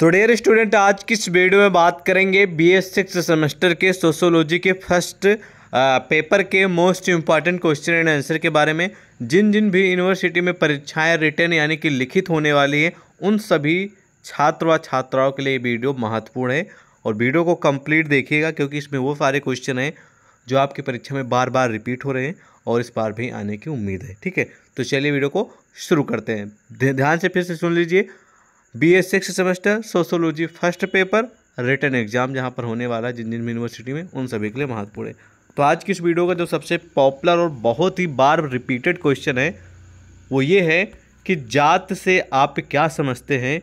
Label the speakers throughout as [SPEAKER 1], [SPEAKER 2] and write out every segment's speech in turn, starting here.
[SPEAKER 1] तो dear student आज की इस वीडियो में बात करेंगे बी एस सिक्स सेमेस्टर के सोशोलॉजी के फर्स्ट पेपर के most important question and answer के बारे में जिन जिन भी यूनिवर्सिटी में परीक्षाएं रिटर्न यानी कि लिखित होने वाली हैं उन सभी छात्र व छात्राओं के लिए वीडियो महत्वपूर्ण है और वीडियो को कम्प्लीट देखिएगा क्योंकि इसमें वो सारे क्वेश्चन हैं जो आपकी परीक्षा में बार बार रिपीट हो रहे हैं और इस बार भी आने की उम्मीद है ठीक है तो चलिए वीडियो को शुरू करते हैं ध्यान से फिर से सुन लीजिए B A six semester sociology first paper written exam जहाँ पर होने वाला है जिन जिन यूनिवर्सिटी में उन सभी के लिए महत्वपूर्ण है तो आज की इस वीडियो का जो सबसे पॉपुलर और बहुत ही बार रिपीटेड क्वेश्चन है वो ये है कि जात से आप क्या समझते हैं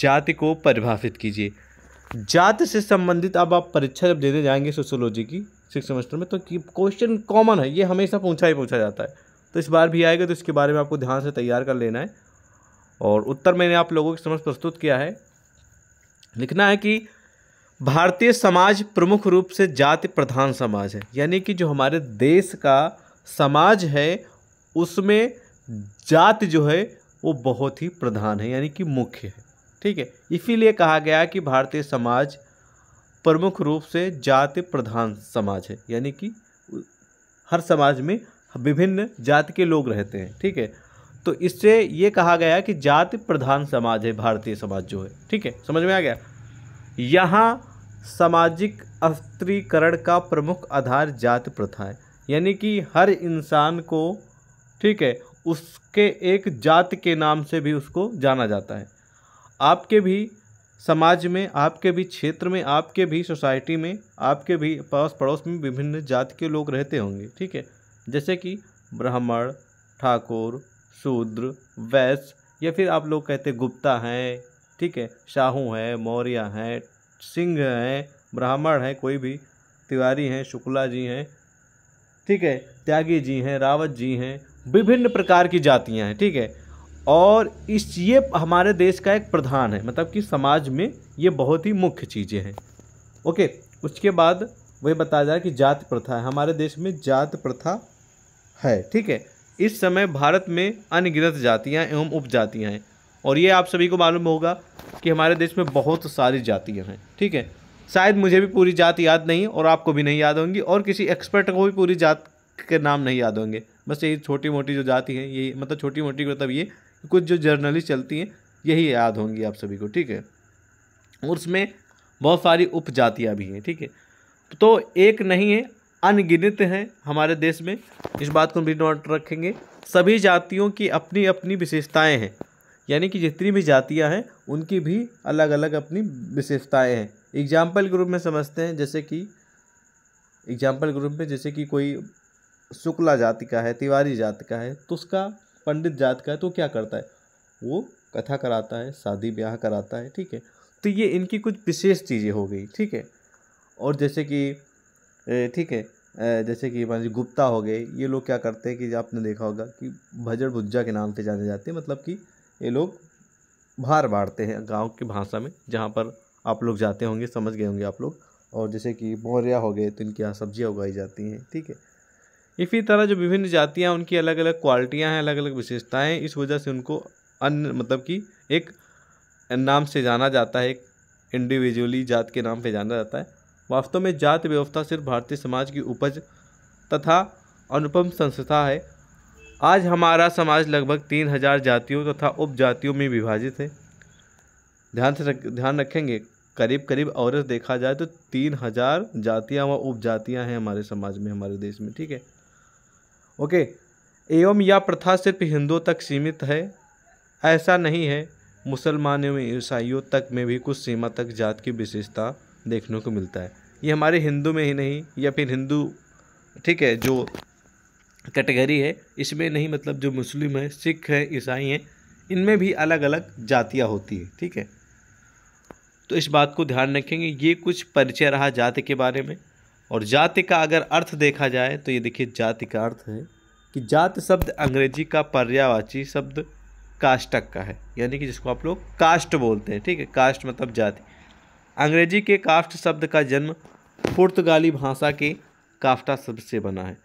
[SPEAKER 1] जाति को परिभाषित कीजिए जात से संबंधित अब आप परीक्षा जब देने जाएंगे सोशोलॉजी की सिक्स सेमेस्टर में तो क्वेश्चन कॉमन है ये हमेशा पूछा ही पूछा जाता है तो इस बार भी आएगा तो इसके बारे में आपको ध्यान से तैयार कर लेना है और उत्तर मैंने आप लोगों के समझ प्रस्तुत किया है लिखना है कि भारतीय समाज प्रमुख रूप से जाति प्रधान समाज है यानी कि जो हमारे देश का समाज है उसमें जाति जो है वो बहुत ही प्रधान है यानी कि मुख्य है ठीक है इसीलिए कहा गया कि भारतीय समाज प्रमुख रूप से जाति प्रधान समाज है यानी कि हर समाज में विभिन्न जाति के लोग रहते हैं ठीक है तो इससे ये कहा गया कि जाति प्रधान समाज है भारतीय समाज जो है ठीक है समझ में आ गया यहाँ सामाजिक अस्त्रीकरण का प्रमुख आधार जाति प्रथा है यानी कि हर इंसान को ठीक है उसके एक जात के नाम से भी उसको जाना जाता है आपके भी समाज में आपके भी क्षेत्र में आपके भी सोसाइटी में आपके भी पड़ोस पड़ोस में विभिन्न जात के लोग रहते होंगे ठीक है जैसे कि ब्राह्मण ठाकुर शूद्र वैश्य या फिर आप लोग कहते गुप्ता हैं ठीक है शाहू हैं मौर्य हैं सिंह हैं ब्राह्मण हैं कोई भी तिवारी हैं शुक्ला जी हैं ठीक है त्यागी जी हैं रावत जी हैं विभिन्न प्रकार की जातियां हैं ठीक है और इस ये हमारे देश का एक प्रधान है मतलब कि समाज में ये बहुत ही मुख्य चीज़ें हैं ओके उसके बाद वही बताया जाए कि जात प्रथा है हमारे देश में जात प्रथा है ठीक है इस समय भारत में अनगिनत जातियाँ एवं उपजातियाँ हैं और ये आप सभी को मालूम होगा कि हमारे देश में बहुत सारी जातियाँ हैं ठीक है शायद मुझे भी पूरी जात याद नहीं और आपको भी नहीं याद होंगी और किसी एक्सपर्ट को भी पूरी जात के नाम नहीं याद होंगे बस यही छोटी मोटी जो जाति है यही मतलब छोटी मोटी मतलब ये कुछ जो जर्नलिस्ट चलती हैं यही याद होंगी आप सभी को ठीक है और उसमें बहुत सारी उपजातियाँ भी हैं ठीक है तो एक नहीं है अनगिनत हैं हमारे देश में इस बात को भी नोट रखेंगे सभी जातियों की अपनी अपनी विशेषताएं हैं यानी कि जितनी भी जातियां हैं उनकी भी अलग अलग अपनी विशेषताएं हैं एग्जाम्पल के रूप में समझते हैं जैसे कि एग्जाम्पल के रूप में जैसे कि कोई शुक्ला जाति का है तिवारी जात का है तो उसका पंडित जात का है तो क्या करता है वो कथा कराता है शादी ब्याह कराता है ठीक है तो ये इनकी कुछ विशेष चीज़ें हो गई ठीक है और जैसे कि ठीक है जैसे कि मान लीजिए गुप्ता हो गए ये लोग क्या करते हैं कि आपने देखा होगा कि भजड़ भुज्जा के नाम से जाने जाते हैं मतलब कि ये लोग भार बाँटते हैं गांव की भाषा में जहाँ पर आप लोग जाते होंगे समझ गए होंगे आप लोग और जैसे कि मौर्या हो गए तो इनके यहाँ सब्जियाँ उगाई जाती हैं ठीक है इसी तरह जो विभिन्न जातियाँ उनकी अलग अलग क्वालिटियाँ हैं अलग अलग विशेषताएँ इस वजह से उनको अन्य मतलब कि एक नाम से जाना जाता है एक इंडिविजुअली जात के नाम से जाना जाता है वास्तव में जाति व्यवस्था सिर्फ भारतीय समाज की उपज तथा अनुपम संस्था है आज हमारा समाज लगभग तीन हजार जातियों तथा उपजातियों में विभाजित है ध्यान से रख ध्यान रखेंगे करीब करीब औरत देखा जाए तो तीन हजार जातियाँ व उपजातियाँ हैं हमारे समाज में हमारे देश में ठीक है ओके एवं यह प्रथा सिर्फ हिंदुओं तक सीमित है ऐसा नहीं है मुसलमानों में ईसाइयों तक में भी कुछ सीमा तक जात की विशेषता देखने को मिलता है ये हमारे हिंदू में ही नहीं या फिर हिंदू ठीक है जो कैटेगरी है इसमें नहीं मतलब जो मुस्लिम है सिख है ईसाई हैं इनमें भी अलग अलग जातियाँ होती हैं ठीक है तो इस बात को ध्यान रखेंगे ये कुछ परिचय रहा जाति के बारे में और जाति का अगर अर्थ देखा जाए तो ये देखिए जाति का अर्थ है कि जात शब्द अंग्रेजी का पर्यावाची शब्द कास्टक का है यानी कि जिसको आप लोग कास्ट बोलते हैं ठीक है कास्ट मतलब जाति अंग्रेजी के काफ्ट शब्द का जन्म पुर्तगाली भाषा के काफ्टा शब्द से बना है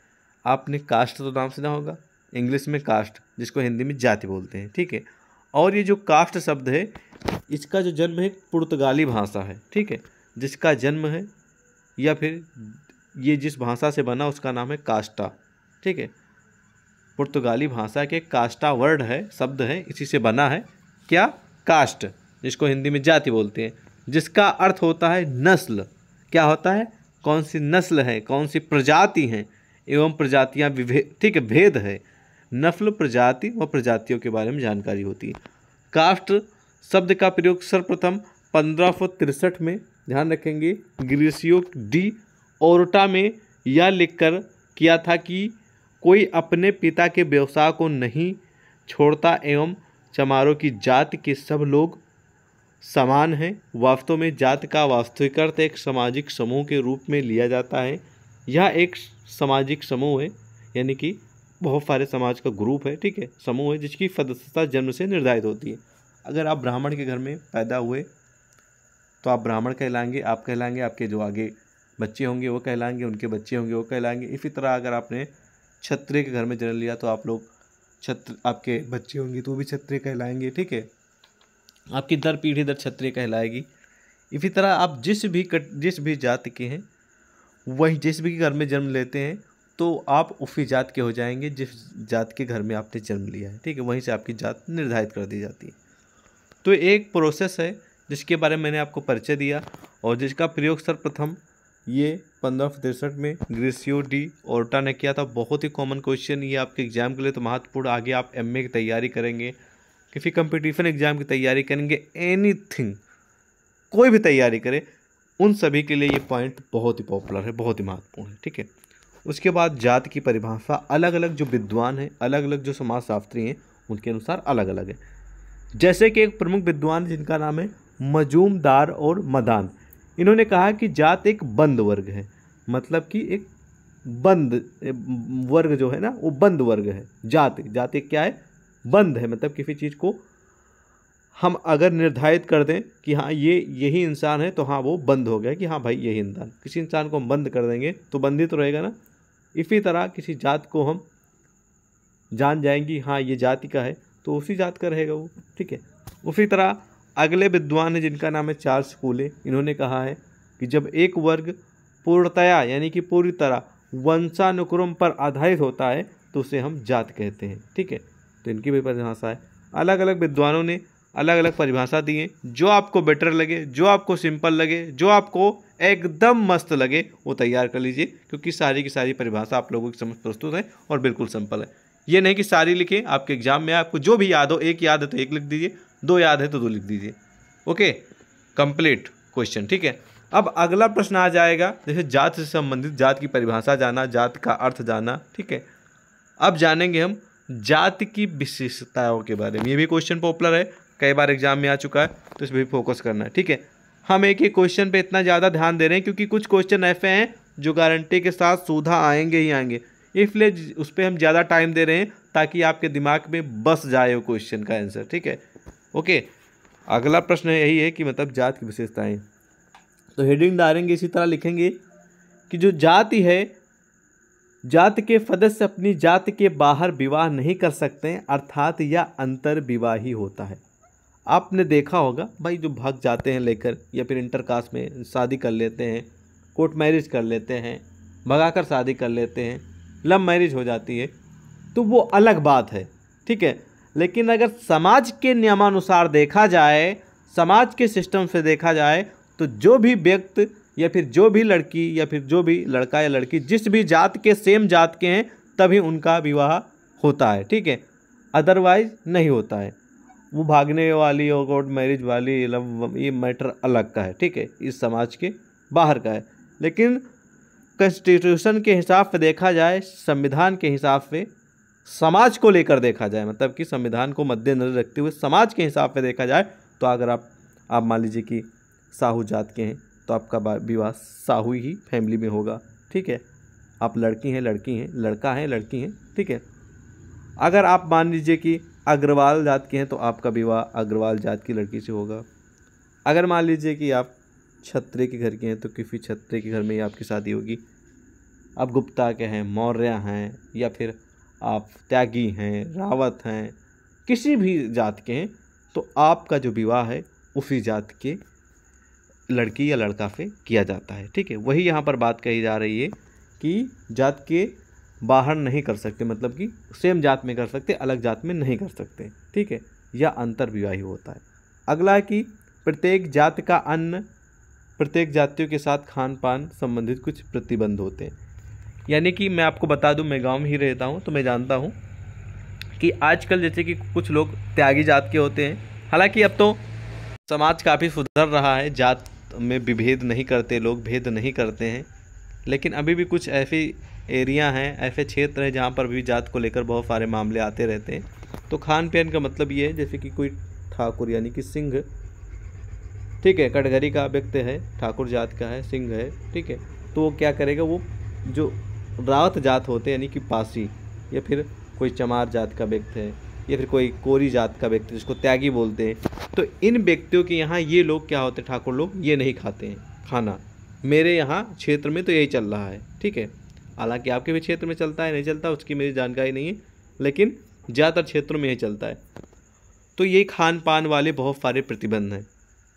[SPEAKER 1] आपने कास्ट तो नाम सुना होगा इंग्लिश में कास्ट जिसको हिंदी में जाति बोलते हैं ठीक है और ये जो कास्ट शब्द है इसका जो जन्म है पुर्तगाली भाषा है ठीक है जिसका जन्म है या फिर ये जिस भाषा से बना उसका नाम है कास्टा ठीक है पुर्तगाली भाषा के कास्टा वर्ड है शब्द है इसी से बना है क्या कास्ट जिसको हिंदी में जाति बोलते हैं जिसका अर्थ होता है नस्ल क्या होता है कौन सी नस्ल है कौन सी प्रजाति हैं एवं प्रजातियाँ विभे ठीक है भेद है नस्ल प्रजाति व प्रजातियों के बारे में जानकारी होती है कास्ट शब्द का प्रयोग सर्वप्रथम पंद्रह में ध्यान रखेंगे ग्रीसियो डी ओरटा में यह लिखकर किया था कि कोई अपने पिता के व्यवसाय को नहीं छोड़ता एवं चमारों की जाति के सब लोग समान है वास्तव में जात का वास्तविकर्थ एक सामाजिक समूह के रूप में लिया जाता है यह एक सामाजिक समूह है यानी कि बहुत सारे समाज का ग्रुप है ठीक है समूह है जिसकी सदस्यता जन्म से निर्धारित होती है अगर आप ब्राह्मण के घर में पैदा हुए तो आप ब्राह्मण कहलाएंगे आप कहलाएंगे आपके जो आगे बच्चे होंगे वो कहलाएंगे उनके बच्चे होंगे वो कहलाएंगे इसी तरह अगर आपने क्षत्रिय के घर में जन्म लिया तो आप लोग छत्र आपके बच्चे होंगे तो वो भी क्षत्रिय कहलाएंगे ठीक है आपकी दर पीढ़ी दर क्षत्रिय कहलाएगी इसी तरह आप जिस भी कट जिस भी जाति के हैं वही जिस भी घर में जन्म लेते हैं तो आप उसी जात के हो जाएंगे जिस जात के घर में आपने जन्म लिया है ठीक है वहीं से आपकी जात निर्धारित कर दी जाती है तो एक प्रोसेस है जिसके बारे में मैंने आपको परिचय दिया और जिसका प्रयोग सर्वप्रथम ये पंद्रह तिरसठ में ग्रीसियो डी ओरटा ने किया था बहुत ही कॉमन क्वेश्चन ये आपके एग्जाम के लिए तो महत्वपूर्ण आगे आप एम की तैयारी करेंगे किसी कंपटीशन एग्ज़ाम की तैयारी करेंगे एनी कोई भी तैयारी करे उन सभी के लिए ये पॉइंट बहुत ही पॉपुलर है बहुत ही महत्वपूर्ण है ठीक है उसके बाद जात की परिभाषा अलग अलग जो विद्वान हैं अलग अलग जो समाज शास्त्री हैं उनके अनुसार अलग अलग है जैसे कि एक प्रमुख विद्वान जिनका नाम है मजूमदार और मदान इन्होंने कहा कि जात एक बंद वर्ग है मतलब कि एक बंद वर्ग जो है ना वो बंद वर्ग है जात जाति क्या है बंद है मतलब किसी चीज़ को हम अगर निर्धारित कर दें कि हाँ ये यही इंसान है तो हाँ वो बंद हो गया कि हाँ भाई यही इंसान किसी इंसान को हम बंद कर देंगे तो ही तो रहेगा ना इसी तरह किसी जात को हम जान जाएंगे हाँ ये जाति का है तो उसी जात का रहेगा वो ठीक है उसी तरह अगले विद्वान है जिनका नाम है चार्ल्स कूले इन्होंने कहा है कि जब एक वर्ग पूर्णतया यानी कि पूरी तरह वंशानुक्रम पर आधारित होता है तो उसे हम जात कहते हैं ठीक है तो इनकी भी परिभाषा है अलग अलग विद्वानों ने अलग अलग परिभाषा दी है जो आपको बेटर लगे जो आपको सिंपल लगे जो आपको एकदम मस्त लगे वो तैयार कर लीजिए क्योंकि सारी की सारी परिभाषा आप लोगों की समझ प्रस्तुत है और बिल्कुल सिंपल है ये नहीं कि सारी लिखें आपके एग्जाम में आपको जो भी याद हो एक याद है तो एक लिख दीजिए दो याद है तो दो लिख दीजिए ओके कंप्लीट क्वेश्चन ठीक है अब अगला प्रश्न आ जाएगा जैसे जात से संबंधित जात की परिभाषा जाना जात का अर्थ जाना ठीक है अब जानेंगे हम जाति की विशेषताओं के बारे में ये भी क्वेश्चन पॉपुलर है कई बार एग्जाम में आ चुका है तो इस पर भी फोकस करना है ठीक है हम एक ही क्वेश्चन पे इतना ज़्यादा ध्यान दे रहे हैं क्योंकि कुछ क्वेश्चन ऐसे हैं जो गारंटी के साथ सुधा आएंगे ही आएंगे इसलिए उस पर हम ज़्यादा टाइम दे रहे हैं ताकि आपके दिमाग में बस जाए वो क्वेश्चन का आंसर ठीक है ओके अगला प्रश्न यही है कि मतलब जात की विशेषताएँ तो हेडिंग डालेंगे इसी तरह लिखेंगे कि जो जाति है जात के सदस्य अपनी जात के बाहर विवाह नहीं कर सकते अर्थात यह अंतर विवाही होता है आपने देखा होगा भाई जो भाग जाते हैं लेकर या फिर इंटरकास्ट में शादी कर लेते हैं कोर्ट मैरिज कर लेते हैं भगा कर शादी कर लेते हैं लव मैरिज हो जाती है तो वो अलग बात है ठीक है लेकिन अगर समाज के नियमानुसार देखा जाए समाज के सिस्टम से देखा जाए तो जो भी व्यक्ति या फिर जो भी लड़की या फिर जो भी लड़का या लड़की जिस भी जात के सेम जात के हैं तभी उनका विवाह होता है ठीक है अदरवाइज नहीं होता है वो भागने वाली और कोर्ट मैरिज वाली लव ये मैटर अलग का है ठीक है इस समाज के बाहर का है लेकिन कॉन्स्टिट्यूशन के हिसाब से देखा जाए संविधान के हिसाब से समाज को लेकर देखा जाए मतलब कि संविधान को मद्देनजर रखते हुए समाज के हिसाब से देखा जाए तो अगर आप आप मान लीजिए कि साहू जात के हैं तो आपका विवाह साहू ही फैमिली में होगा ठीक है आप लड़की हैं लड़की हैं लड़का हैं लड़की हैं ठीक है अगर आप मान लीजिए कि अग्रवाल जात के हैं तो आपका विवाह अग्रवाल जात की लड़की से होगा अगर मान लीजिए कि आप छत्रे के घर के हैं तो किसी छत्रे के घर में ही आपकी शादी होगी आप गुप्ता के हैं मौर्य हैं या फिर आप त्यागी हैं रावत हैं किसी भी जात के हैं तो आपका जो विवाह है उसी जात के लड़की या लड़का से किया जाता है ठीक है वही यहाँ पर बात कही जा रही है कि जात के बाहर नहीं कर सकते मतलब कि सेम जात में कर सकते अलग जात में नहीं कर सकते ठीक है या विवाही होता है अगला है कि प्रत्येक जात का अन्न प्रत्येक जातियों के साथ खान पान संबंधित कुछ प्रतिबंध होते हैं यानी कि मैं आपको बता दूं मैं गांव में ही रहता हूं तो मैं जानता हूं कि आजकल जैसे कि कुछ लोग त्यागी जात के होते हैं हालांकि अब तो समाज काफ़ी सुधर रहा है जात में विभेद नहीं करते लोग भेद नहीं करते हैं लेकिन अभी भी कुछ ऐसे एरिया हैं ऐसे क्षेत्र हैं जहाँ पर भी जात को लेकर बहुत सारे मामले आते रहते हैं तो खान पीन का मतलब ये है जैसे कि कोई ठाकुर यानी कि सिंह ठीक है कटघरी का व्यक्ति है ठाकुर जात का है सिंह है ठीक है तो वो क्या करेगा वो जो रावत जात होते हैं यानी कि पासी या फिर कोई चमार जात का व्यक्ति है या फिर कोई कोरी जात का व्यक्ति जिसको त्यागी बोलते हैं तो इन व्यक्तियों के यहाँ ये लोग क्या होते हैं ठाकुर लोग ये नहीं खाते हैं खाना मेरे यहाँ क्षेत्र में तो यही चल रहा है ठीक है हालांकि आपके भी क्षेत्र में चलता है नहीं चलता उसकी मेरी जानकारी नहीं है लेकिन ज़्यादातर क्षेत्रों में यही चलता है तो ये खान पान वाले बहुत सारे प्रतिबंध हैं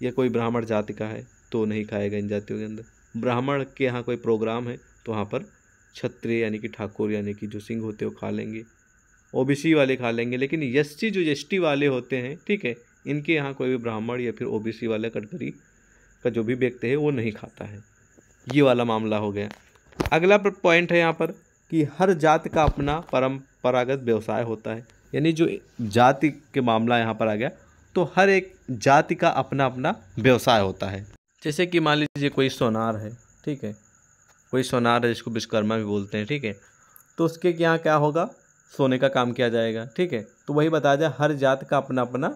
[SPEAKER 1] या कोई ब्राह्मण जाति का है तो नहीं खाएगा इन जातियों के अंदर ब्राह्मण के यहाँ कोई प्रोग्राम है तो वहाँ पर क्षत्रिय यानी कि ठाकुर यानी कि जो सिंह होते हो खा लेंगे ओबीसी वाले खा लेंगे लेकिन एस जो एस वाले होते हैं ठीक है इनके यहाँ कोई भी ब्राह्मण या फिर ओबीसी वाला कटकरी का जो भी व्यक्ति है वो नहीं खाता है ये वाला मामला हो गया अगला पॉइंट है यहाँ पर कि हर जात का अपना परंपरागत व्यवसाय होता है यानी जो जाति के मामला यहाँ पर आ गया तो हर एक जाति का अपना अपना व्यवसाय होता है जैसे कि मान लीजिए कोई सोनार है ठीक है कोई सोनार है जिसको विश्वकर्मा भी बोलते हैं ठीक है तो उसके यहाँ क्या होगा सोने का काम किया जाएगा ठीक है तो वही बताया जाए हर जात का अपना अपना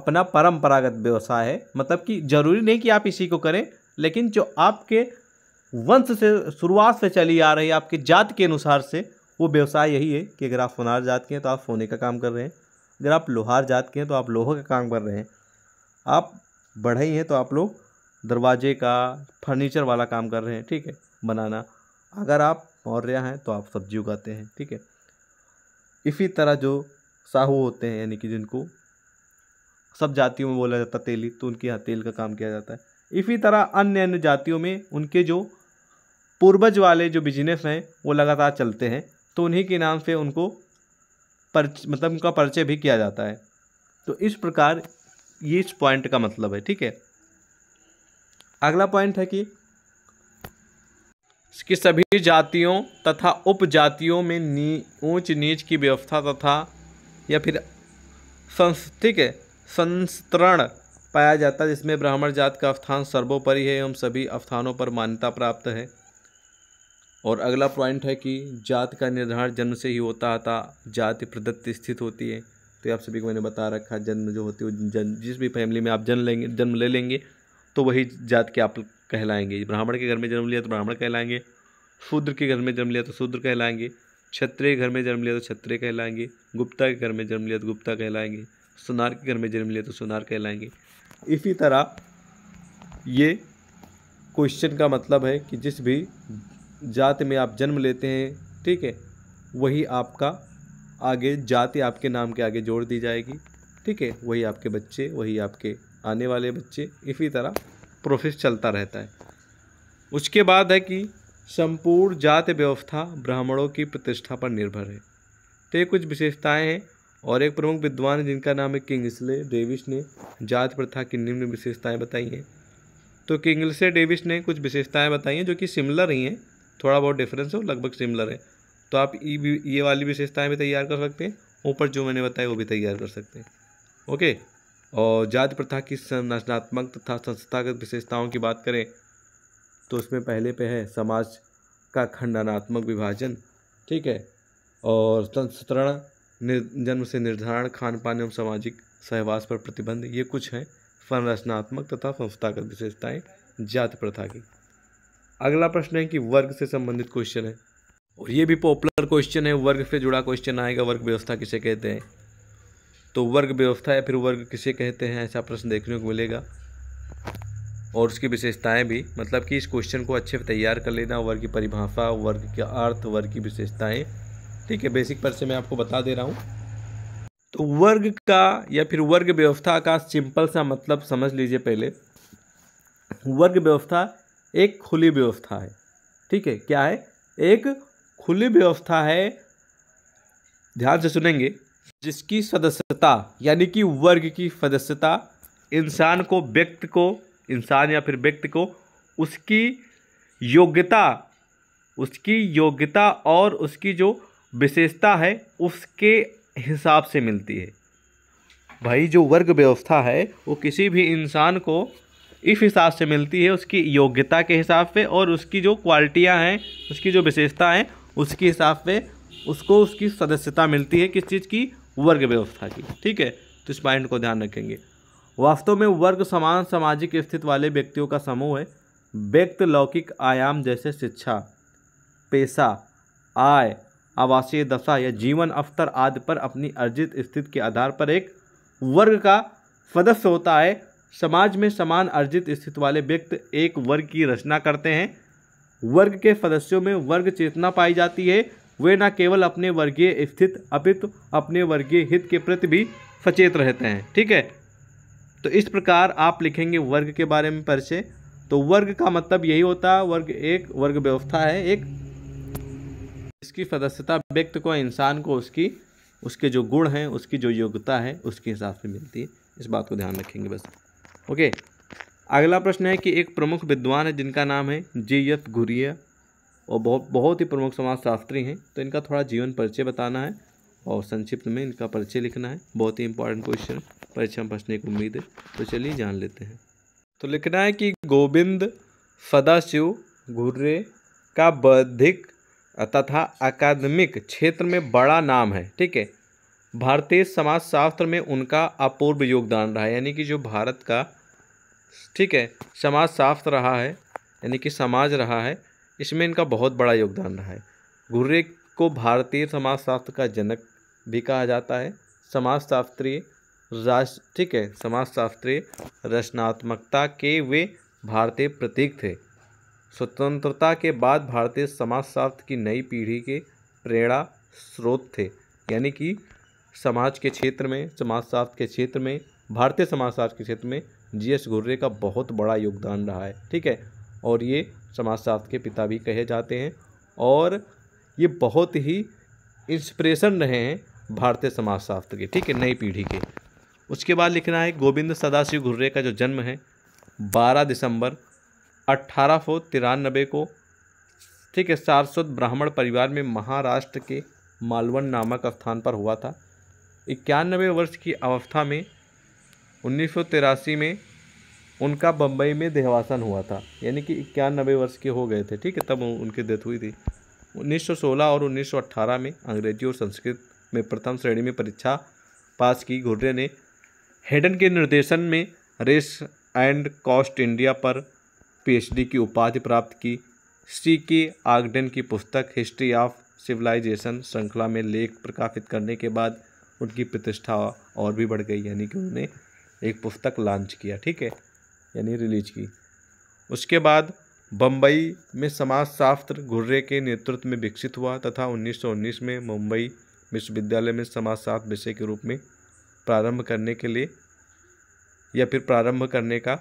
[SPEAKER 1] अपना परंपरागत व्यवसाय है मतलब कि जरूरी नहीं कि आप इसी को करें लेकिन जो आपके वंश से शुरुआत से चली आ रही है आपके जात के अनुसार से वो व्यवसाय यही है कि अगर आप सोनार जात के हैं तो आप सोने का काम कर रहे हैं अगर आप लोहार जात के हैं तो आप लोहे का काम कर रहे हैं आप बढ़ई हैं तो आप लोग दरवाजे का फर्नीचर वाला काम कर रहे हैं ठीक है बनाना अगर आप मौर्य हैं तो आप सब्जी उगाते हैं ठीक है इसी तरह जो साहू होते हैं यानी कि जिनको सब जातियों में बोला जाता तेली तो उनके यहाँ तेल का काम किया जाता है इसी तरह अन्य अन्य जातियों में उनके जो पूर्वज वाले जो बिजनेस हैं वो लगातार चलते हैं तो उन्हीं के नाम से उनको परच मतलब उनका परिचय भी किया जाता है तो इस प्रकार ये इस पॉइंट का मतलब है ठीक है अगला पॉइंट है कि कि सभी जातियों तथा उपजातियों में नी ऊँच नीच की व्यवस्था तथा या फिर संस्थिक संस्तरण पाया जाता है जिसमें ब्राह्मण जात का अवस्थान सर्वोपरि है एवं सभी अवस्थानों पर मान्यता प्राप्त है और अगला पॉइंट है कि जात का निर्धारण जन्म से ही होता था जाति प्रदत्त स्थित होती है तो आप सभी को मैंने बता रखा जन्म जो होती है जन जिस भी फैमिली में आप जन्म लेंगे जन्म ले लेंगे तो वही जात के आप कहलाएंगे ब्राह्मण के घर में जन्म लिया तो ब्राह्मण कहलाएंगे शूद्र के घर में जन्म लिया तो शूद्र कहलाएंगे क्षत्रिय घर में जन्म लिया तो क्षत्रिय कहलाएंगे गुप्ता के घर में जन्म लिया तो गुप्ता कहलाएंगे सुनार के घर में जन्म लिया तो सुनार कहलाएंगे इसी तरह ये क्वेश्चन का मतलब है कि जिस भी जाति में आप जन्म लेते हैं ठीक है वही आपका आगे जाति आपके नाम के आगे जोड़ दी जाएगी ठीक है वही आपके बच्चे वही आपके आने वाले बच्चे इसी तरह प्रोसेस चलता रहता है उसके बाद है कि संपूर्ण जाति व्यवस्था ब्राह्मणों की प्रतिष्ठा पर निर्भर है तो ये कुछ विशेषताएं हैं और एक प्रमुख विद्वान जिनका नाम है किंग्सले डेविस ने जात प्रथा की निम्न विशेषताएं बताई हैं तो किंग्सले डेविस ने कुछ विशेषताएं बताई हैं जो कि सिमिलर ही हैं थोड़ा बहुत डिफरेंस है लगभग सिमिलर है तो आप ये वाली विशेषताएँ भी तैयार कर सकते हैं ऊपर जो मैंने बताया वो भी तैयार कर सकते हैं ओके और जाति प्रथा की संरचनात्मक तथा संस्थागत विशेषताओं की बात करें तो उसमें पहले पे है समाज का खंडनात्मक विभाजन ठीक है और संस्तरण जन्म से निर्धारण खान पान एवं सामाजिक सहवास पर प्रतिबंध ये कुछ हैं संरचनात्मक तथा संस्थागत विशेषताएं जाति प्रथा की अगला प्रश्न है कि वर्ग से संबंधित क्वेश्चन है और ये भी पॉपुलर क्वेश्चन है वर्ग से जुड़ा क्वेश्चन आएगा वर्ग व्यवस्था किसे कहते हैं तो वर्ग व्यवस्था या फिर वर्ग किसे कहते हैं ऐसा प्रश्न देखने को मिलेगा और उसकी विशेषताएं भी मतलब कि इस क्वेश्चन को अच्छे से तैयार कर लेना वर्ग की परिभाषा वर्ग के अर्थ वर्ग की विशेषताएं ठीक है बेसिक पर से मैं आपको बता दे रहा हूँ तो वर्ग का या फिर वर्ग व्यवस्था का सिंपल सा मतलब समझ लीजिए पहले वर्ग व्यवस्था एक खुली व्यवस्था है ठीक है क्या है एक खुली व्यवस्था है ध्यान से सुनेंगे जिसकी सदस्यता यानी कि वर्ग की सदस्यता इंसान को व्यक्ति को इंसान या फिर व्यक्ति को उसकी योग्यता उसकी योग्यता और उसकी जो विशेषता है उसके हिसाब से मिलती है भाई जो वर्ग व्यवस्था है वो किसी भी इंसान को इस हिसाब से मिलती है उसकी योग्यता के हिसाब से और उसकी जो क्वालिटियाँ हैं उसकी जो विशेषता हैं उसके हिसाब से उसको उसकी सदस्यता मिलती है किस चीज़ की वर्ग व्यवस्था की ठीक है तो इस पॉइंट को ध्यान रखेंगे वास्तव में वर्ग समान सामाजिक स्थिति वाले व्यक्तियों का समूह है व्यक्त लौकिक आयाम जैसे शिक्षा पेशा आय आवासीय दशा या जीवन अवतर आदि पर अपनी अर्जित स्थिति के आधार पर एक वर्ग का सदस्य होता है समाज में समान अर्जित स्थिति वाले व्यक्ति एक वर्ग की रचना करते हैं वर्ग के सदस्यों में वर्ग चेतना पाई जाती है वे न केवल अपने वर्गीय स्थित अपितु अपने वर्गीय हित के प्रति भी सचेत रहते हैं ठीक है तो इस प्रकार आप लिखेंगे वर्ग के बारे में परिचय तो वर्ग का मतलब यही होता है वर्ग एक वर्ग व्यवस्था है एक इसकी सदस्यता व्यक्ति को इंसान को उसकी उसके जो गुण हैं उसकी जो योग्यता है उसके हिसाब से मिलती है इस बात को ध्यान रखेंगे बस ओके अगला प्रश्न है कि एक प्रमुख विद्वान है जिनका नाम है जे एफ घुरिया और बहुत बहुत ही प्रमुख समाजशास्त्री हैं तो इनका थोड़ा जीवन परिचय बताना है और संक्षिप्त में इनका परिचय लिखना है बहुत ही इंपॉर्टेंट क्वेश्चन परीक्षा में फंसने की उम्मीद है तो चलिए जान लेते हैं तो लिखना है कि गोविंद सदाशिव घुर्रे का बौद्धिक तथा अकादमिक क्षेत्र में बड़ा नाम है ठीक है भारतीय समाजशास्त्र में उनका अपूर्व योगदान रहा है यानी कि जो भारत का ठीक है समाजशास्त्र रहा है यानी कि समाज रहा है इसमें इनका बहुत बड़ा योगदान रहा है घुर्रे को भारतीय समाजशास्त्र का जनक भी कहा जाता है समाजशास्त्रीय राज ठीक है समाजशास्त्रीय रचनात्मकता के वे भारतीय प्रतीक थे स्वतंत्रता के बाद भारतीय समाजशास्त्र की नई पीढ़ी के प्रेरणा स्रोत थे यानी कि समाज के क्षेत्र में समाजशास्त्र के क्षेत्र में भारतीय समाजशास्त्र के क्षेत्र में जी एस घुर्रे का बहुत बड़ा योगदान रहा है ठीक है और ये समाजशास्त्र के पिता भी कहे जाते हैं और ये बहुत ही इंस्पिरेशन रहे हैं भारतीय समाजशास्त्र के ठीक है नई पीढ़ी के उसके बाद लिखना है गोविंद सदाशिव घुर्रे का जो जन्म है 12 दिसंबर अट्ठारह सौ तिरानबे को ठीक है सारस्वत ब्राह्मण परिवार में महाराष्ट्र के मालवन नामक स्थान पर हुआ था इक्यानबे वर्ष की अवस्था में उन्नीस में उनका बम्बई में देहवासन हुआ था यानी कि इक्यानबे वर्ष के हो गए थे ठीक है तब उनकी डेथ हुई थी 1916 और 1918 में अंग्रेजी और संस्कृत में प्रथम श्रेणी में परीक्षा पास की घुर्रे ने हेडन के निर्देशन में रेस एंड कॉस्ट इंडिया पर पीएचडी की उपाधि प्राप्त की सी के आगडन की पुस्तक हिस्ट्री ऑफ सिविलाइजेशन श्रृंखला में लेख प्रकाशित करने के बाद उनकी प्रतिष्ठा और भी बढ़ गई यानी कि उन्होंने एक पुस्तक लॉन्च किया ठीक है यानी रिलीज की उसके बाद बम्बई में समाजशास्त्र घुर्रे के नेतृत्व में विकसित हुआ तथा 1919 में मुंबई विश्वविद्यालय में समाजशास्त्र विषय के रूप में प्रारंभ करने के लिए या फिर प्रारंभ करने का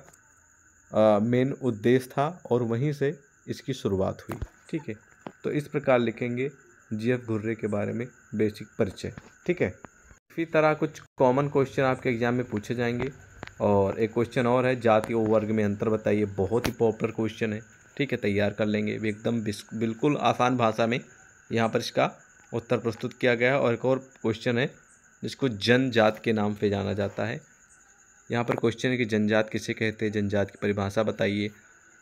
[SPEAKER 1] मेन उद्देश्य था और वहीं से इसकी शुरुआत हुई ठीक है तो इस प्रकार लिखेंगे जी एफ घुर्रे के बारे में बेसिक परिचय ठीक है इसी तरह कुछ कॉमन क्वेश्चन आपके एग्जाम में पूछे जाएंगे और एक क्वेश्चन और है जाति और वर्ग में अंतर बताइए बहुत ही पॉपुलर क्वेश्चन है ठीक है तैयार कर लेंगे एकदम बिल्कुल आसान भाषा में यहाँ पर इसका उत्तर प्रस्तुत किया गया है और एक और क्वेश्चन है जिसको जनजात के नाम से जाना जाता है यहाँ पर क्वेश्चन है कि जनजात किसे कहते हैं जनजात की परिभाषा बताइए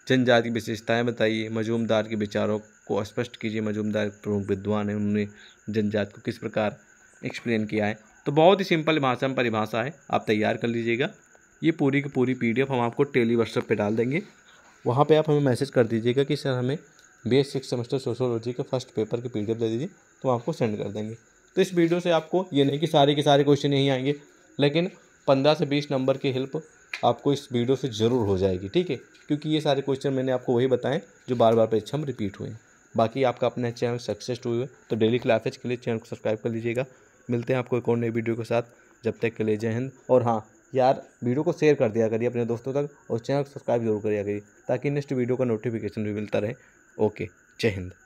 [SPEAKER 1] जनजात की विशेषताएँ बताइए मजूमदार के विचारों को स्पष्ट कीजिए मजूमदार प्रमुख विद्वान हैं उन्होंने जनजात को किस प्रकार एक्सप्लेन किया है तो बहुत ही सिंपल भाषा में परिभाषा है आप तैयार कर लीजिएगा ये पूरी की पूरी पी हम आपको टेली व्हाट्सएप पर डाल देंगे वहाँ पर आप हमें मैसेज कर दीजिएगा कि सर हमें B S six semester sociology के फर्स्ट पेपर की पी दे दीजिए तो आपको सेंड कर देंगे तो इस वीडियो से आपको ये नहीं कि सारे के सारे क्वेश्चन यहीं आएंगे लेकिन पंद्रह से बीस नंबर की हेल्प आपको इस वीडियो से ज़रूर हो जाएगी ठीक है क्योंकि ये सारे क्वेश्चन मैंने आपको वही बताएं जो बार बार परीक्षा में रिपीट हुए हैं बाकी आपका अपना चैनल सक्सेस हुए है तो डेली क्लासेज के लिए चैनल को सब्सक्राइब कर लीजिएगा मिलते हैं आपको एक और नई वीडियो के साथ जब तक के लिए जय हिंद और हाँ यार वीडियो को शेयर कर दिया करिए अपने दोस्तों तक और चैनल को सब्सक्राइब जरूर करिए करिए ताकि नेक्स्ट वीडियो का नोटिफिकेशन भी मिलता रहे ओके जय हिंद